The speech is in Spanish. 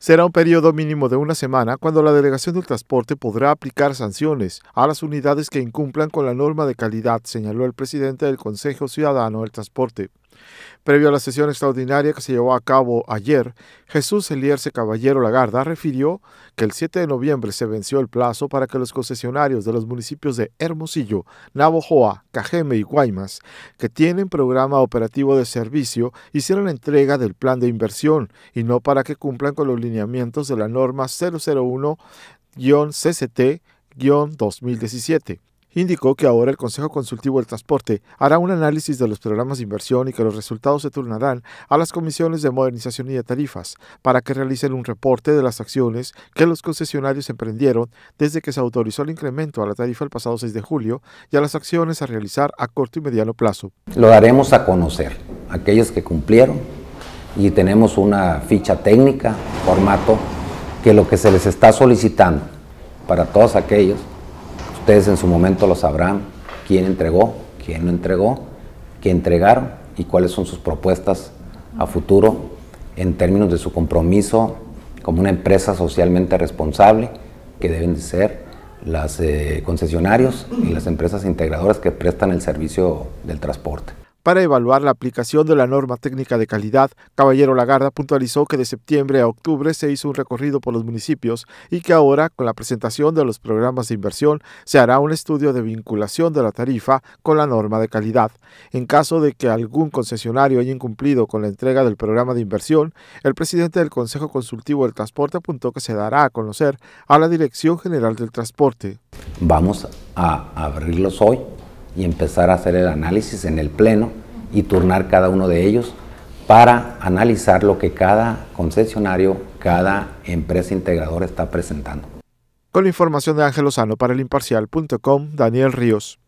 Será un periodo mínimo de una semana cuando la Delegación del Transporte podrá aplicar sanciones a las unidades que incumplan con la norma de calidad, señaló el presidente del Consejo Ciudadano del Transporte. Previo a la sesión extraordinaria que se llevó a cabo ayer, Jesús Elierce Caballero Lagarda refirió que el 7 de noviembre se venció el plazo para que los concesionarios de los municipios de Hermosillo, Navojoa, Cajeme y Guaymas, que tienen programa operativo de servicio, hicieran entrega del plan de inversión y no para que cumplan con los lineamientos de la norma 001-CCT-2017 Indicó que ahora el Consejo Consultivo del Transporte hará un análisis de los programas de inversión y que los resultados se turnarán a las comisiones de modernización y de tarifas para que realicen un reporte de las acciones que los concesionarios emprendieron desde que se autorizó el incremento a la tarifa el pasado 6 de julio y a las acciones a realizar a corto y mediano plazo. Lo daremos a conocer aquellos que cumplieron y tenemos una ficha técnica, formato, que lo que se les está solicitando para todos aquellos Ustedes en su momento lo sabrán quién entregó, quién no entregó, qué entregaron y cuáles son sus propuestas a futuro en términos de su compromiso como una empresa socialmente responsable que deben de ser las eh, concesionarios y las empresas integradoras que prestan el servicio del transporte para evaluar la aplicación de la norma técnica de calidad, Caballero Lagarda puntualizó que de septiembre a octubre se hizo un recorrido por los municipios y que ahora, con la presentación de los programas de inversión, se hará un estudio de vinculación de la tarifa con la norma de calidad. En caso de que algún concesionario haya incumplido con la entrega del programa de inversión, el presidente del Consejo Consultivo del Transporte apuntó que se dará a conocer a la Dirección General del Transporte. Vamos a abrirlos hoy y empezar a hacer el análisis en el pleno y turnar cada uno de ellos para analizar lo que cada concesionario, cada empresa integradora está presentando. Con la información de Ángel Lozano para el imparcial.com, Daniel Ríos.